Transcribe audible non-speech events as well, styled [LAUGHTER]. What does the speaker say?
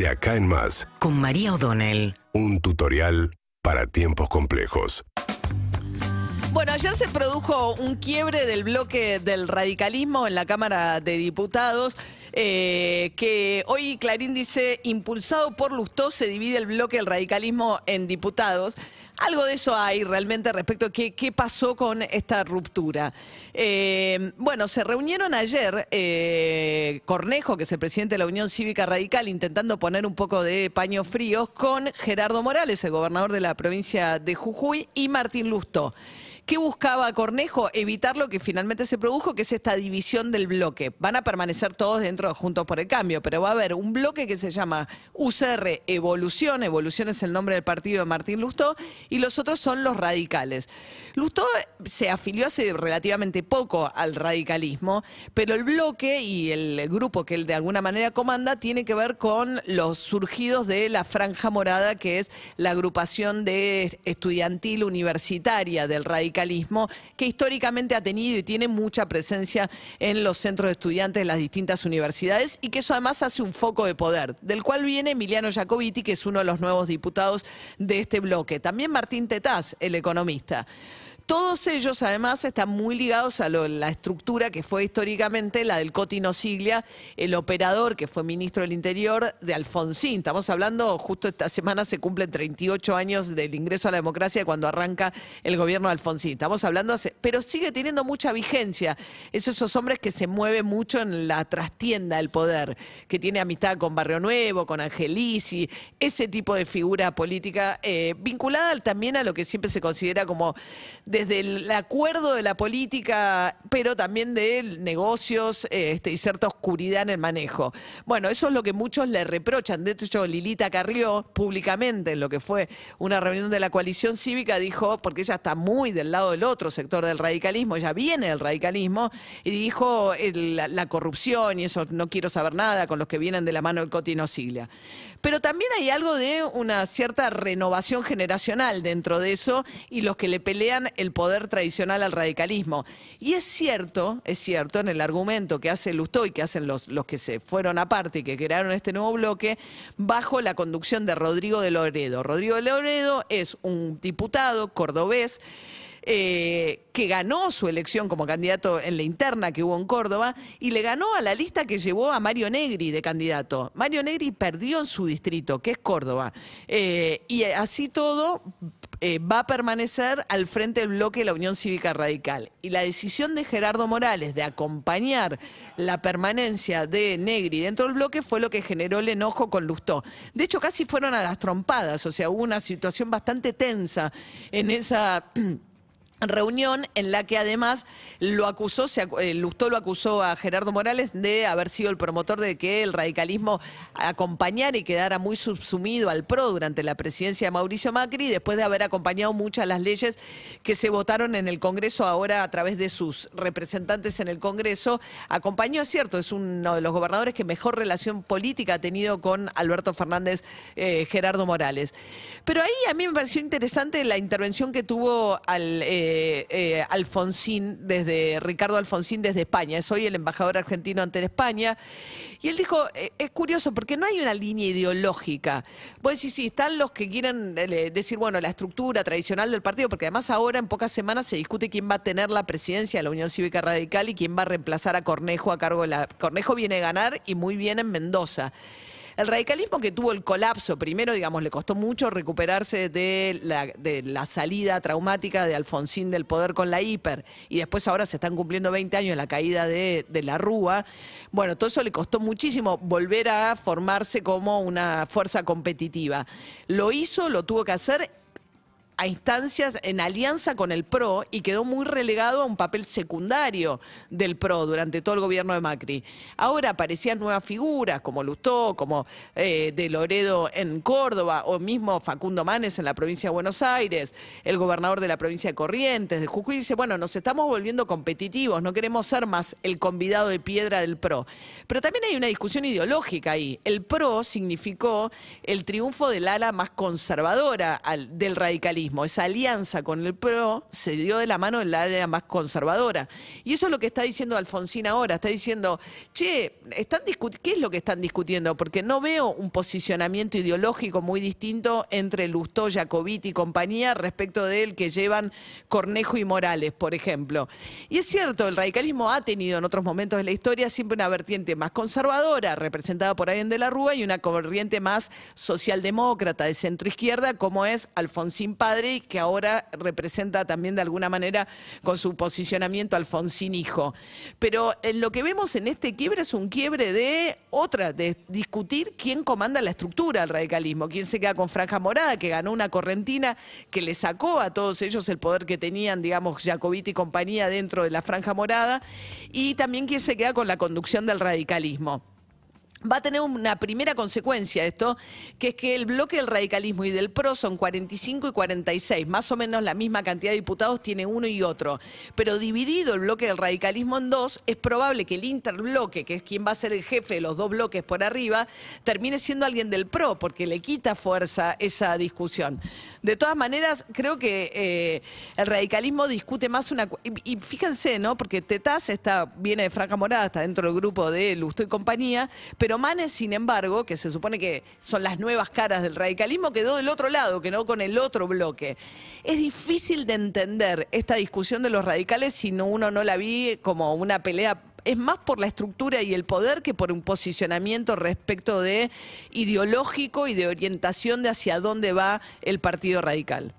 De acá en más. Con María O'Donnell. Un tutorial para tiempos complejos. Bueno, ayer se produjo un quiebre del bloque del radicalismo en la Cámara de Diputados, eh, que hoy Clarín dice, impulsado por Lustó, se divide el bloque del radicalismo en diputados. Algo de eso hay realmente respecto a qué, pasó con esta ruptura. Eh, bueno, se reunieron ayer eh, Cornejo, que es el presidente de la Unión Cívica Radical, intentando poner un poco de paño frío con Gerardo Morales, el gobernador de la provincia de Jujuy, y Martín Lusto. ¿Qué buscaba Cornejo? Evitar lo que finalmente se produjo, que es esta división del bloque. Van a permanecer todos dentro de Juntos por el Cambio, pero va a haber un bloque que se llama UCR Evolución, Evolución es el nombre del partido de Martín Lustó, y los otros son los radicales. Lustó se afilió hace relativamente poco al radicalismo, pero el bloque y el grupo que él de alguna manera comanda tiene que ver con los surgidos de la franja morada, que es la agrupación estudiantil universitaria del radical que históricamente ha tenido y tiene mucha presencia en los centros de estudiantes de las distintas universidades y que eso además hace un foco de poder, del cual viene Emiliano Jacobiti, que es uno de los nuevos diputados de este bloque. También Martín Tetaz, el economista. Todos ellos, además, están muy ligados a la estructura que fue históricamente la del Cotino Siglia, el operador que fue ministro del Interior de Alfonsín. Estamos hablando, justo esta semana se cumplen 38 años del ingreso a la democracia cuando arranca el gobierno de Alfonsín. Estamos hablando, pero sigue teniendo mucha vigencia. esos hombres que se mueven mucho en la trastienda del poder, que tiene amistad con Barrio Nuevo, con Angelici, ese tipo de figura política eh, vinculada también a lo que siempre se considera como desde el acuerdo de la política, pero también de negocios este, y cierta oscuridad en el manejo. Bueno, eso es lo que muchos le reprochan. De hecho, Lilita Carrió, públicamente, en lo que fue una reunión de la coalición cívica, dijo, porque ella está muy del lado del otro sector del radicalismo, ella viene del radicalismo, y dijo eh, la, la, corrupción y eso, no quiero saber nada con los que vienen de la mano del Cotino Siglia. Pero también hay algo de una cierta renovación generacional dentro de eso y los que le pelean el poder tradicional al radicalismo. Y es cierto, es cierto, en el argumento que hace Lustó y que hacen los, los que se fueron aparte y que crearon este nuevo bloque, bajo la conducción de Rodrigo de Loredo. Rodrigo de Loredo es un diputado cordobés. Eh, que ganó su elección como candidato en la interna que hubo en Córdoba y le ganó a la lista que llevó a Mario Negri de candidato. Mario Negri perdió en su distrito, que es Córdoba. Eh, y así todo eh, va a permanecer al frente del bloque de la Unión Cívica Radical. Y la decisión de Gerardo Morales de acompañar la permanencia de Negri dentro del bloque fue lo que generó el enojo con Lustó. De hecho, casi fueron a las trompadas, o sea, hubo una situación bastante tensa en esa... [CLEARS THROAT] reunión en la que además lo acusó, se, eh, lo acusó a Gerardo Morales de haber sido el promotor de que el radicalismo acompañara y quedara muy subsumido al PRO durante la presidencia de Mauricio Macri, después de haber acompañado muchas las leyes que se votaron en el Congreso ahora a través de sus representantes en el Congreso, acompañó, es cierto, es uno de los gobernadores que mejor relación política ha tenido con Alberto Fernández eh, Gerardo Morales. Pero ahí a mí me pareció interesante la intervención que tuvo al... Eh, eh, eh, Alfonsín, desde Ricardo Alfonsín desde España. Es hoy el embajador argentino ante España. Y él dijo, eh, es curioso porque no hay una línea ideológica. Pues decir, sí, están los que quieren decir, bueno, la estructura tradicional del partido, porque además ahora en pocas semanas se discute quién va a tener la presidencia de la Unión Cívica Radical y quién va a reemplazar a Cornejo a cargo de la... Cornejo viene a ganar y muy bien en Mendoza. El radicalismo que tuvo el colapso, primero, digamos, le costó mucho recuperarse de la, de la salida traumática de Alfonsín del poder con la hiper, y después ahora se están cumpliendo 20 años la caída de, de la Rúa. Bueno, todo eso le costó muchísimo volver a formarse como una fuerza competitiva. Lo hizo, lo tuvo que hacer a instancias en alianza con el PRO y quedó muy relegado a un papel secundario del PRO durante todo el gobierno de Macri. Ahora aparecían nuevas figuras como Lustó, como eh, de Loredo en Córdoba o mismo Facundo Manes en la provincia de Buenos Aires, el gobernador de la provincia de Corrientes, de Jujuy, dice, bueno, nos estamos volviendo competitivos, no queremos ser más el convidado de piedra del PRO. Pero también hay una discusión ideológica ahí. El PRO significó el triunfo del ala más conservadora del radicalismo esa alianza con el PRO se dio de la mano en la área más conservadora. Y eso es lo que está diciendo Alfonsín ahora. Está diciendo, che, ¿qué es lo que están discutiendo? Porque no veo un posicionamiento ideológico muy distinto entre Lustó, Jacobiti y compañía respecto del que llevan Cornejo y Morales, por ejemplo. Y es cierto, el radicalismo ha tenido en otros momentos de la historia siempre una vertiente más conservadora, representada por alguien De la Rúa, y una corriente más socialdemócrata de centro izquierda, como es Alfonsín Padre que ahora representa también de alguna manera con su posicionamiento Alfonsín hijo. Pero eh, lo que vemos en este quiebre es un quiebre de otra, de discutir quién comanda la estructura del radicalismo, quién se queda con Franja Morada, que ganó una correntina que le sacó a todos ellos el poder que tenían, digamos, Jacobiti y compañía dentro de la Franja Morada, y también quién se queda con la conducción del radicalismo va a tener una primera consecuencia esto, que es que el bloque del radicalismo y del PRO son 45 y 46, más o menos la misma cantidad de diputados tiene uno y otro, pero dividido el bloque del radicalismo en dos, es probable que el interbloque, que es quien va a ser el jefe de los dos bloques por arriba, termine siendo alguien del PRO, porque le quita fuerza esa discusión. De todas maneras, creo que eh, el radicalismo discute más una... Y, fíjense, ¿no? Porque Tetaz está, viene de Franca Morada, está dentro del grupo de Lusto y compañía, pero pero Manes, sin embargo, que se supone que son las nuevas caras del radicalismo, quedó del otro lado, que no con el otro bloque. Es difícil de entender esta discusión de los radicales si uno no la vi como una pelea es más por la estructura y el poder que por un posicionamiento respecto de ideológico y de orientación de hacia dónde va el Partido Radical.